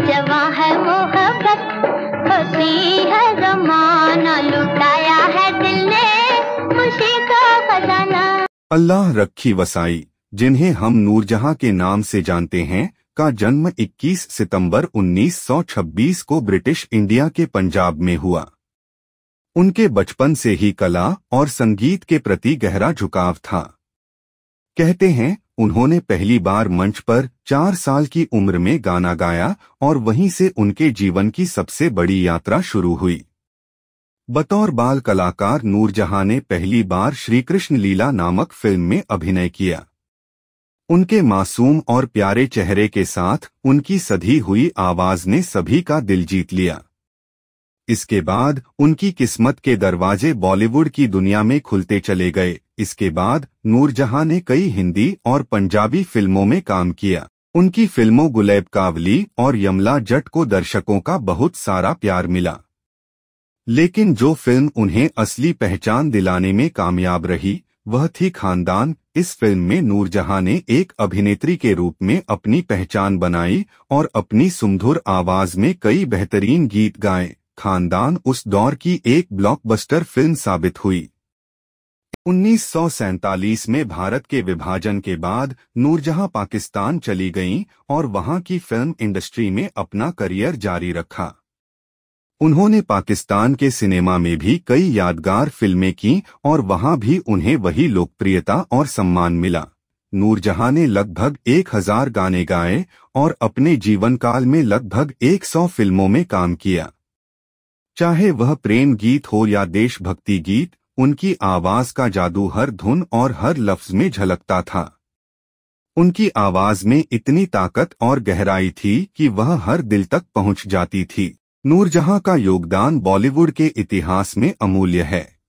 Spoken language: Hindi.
जवा है मोहब्बत खुशी है जमाना लुटाया है दिल ने खुशी का खजाना अल्लाह रखी वसाई जिन्हें हम नूरजहां के नाम से जानते हैं का जन्म 21 सितंबर 1926 को ब्रिटिश इंडिया के पंजाब में हुआ उनके बचपन से ही कला और संगीत के प्रति गहरा झुकाव था कहते हैं उन्होंने पहली बार मंच पर चार साल की उम्र में गाना गाया और वहीं से उनके जीवन की सबसे बड़ी यात्रा शुरू हुई बतौर बाल कलाकार नूरजहां ने पहली बार श्रीकृष्ण लीला नामक फिल्म में अभिनय किया उनके मासूम और प्यारे चेहरे के साथ उनकी सधी हुई आवाज ने सभी का दिल जीत लिया इसके बाद उनकी किस्मत के दरवाजे बॉलीवुड की दुनिया में खुलते चले गए इसके बाद नूरजहां ने कई हिंदी और पंजाबी फिल्मों में काम किया उनकी फिल्मों गुलेब कावली और यमला जट को दर्शकों का बहुत सारा प्यार मिला लेकिन जो फिल्म उन्हें असली पहचान दिलाने में कामयाब रही वह थी खानदान इस फिल्म में नूरजहां ने एक अभिनेत्री के रूप में अपनी पहचान बनाई और अपनी सुमधुर आवाज में कई बेहतरीन गीत गाए खानदान उस दौर की एक ब्लॉकबस्टर फिल्म साबित हुई उन्नीस में भारत के विभाजन के बाद नूरजहां पाकिस्तान चली गईं और वहां की फिल्म इंडस्ट्री में अपना करियर जारी रखा उन्होंने पाकिस्तान के सिनेमा में भी कई यादगार फिल्में की और वहां भी उन्हें वही लोकप्रियता और सम्मान मिला नूरजहां ने लगभग एक हजार गाने गाए और अपने जीवनकाल में लगभग 100 फिल्मों में काम किया चाहे वह प्रेम गीत हो या देशभक्ति गीत उनकी आवाज का जादू हर धुन और हर लफ्ज में झलकता था उनकी आवाज में इतनी ताकत और गहराई थी कि वह हर दिल तक पहुंच जाती थी नूरजहां का योगदान बॉलीवुड के इतिहास में अमूल्य है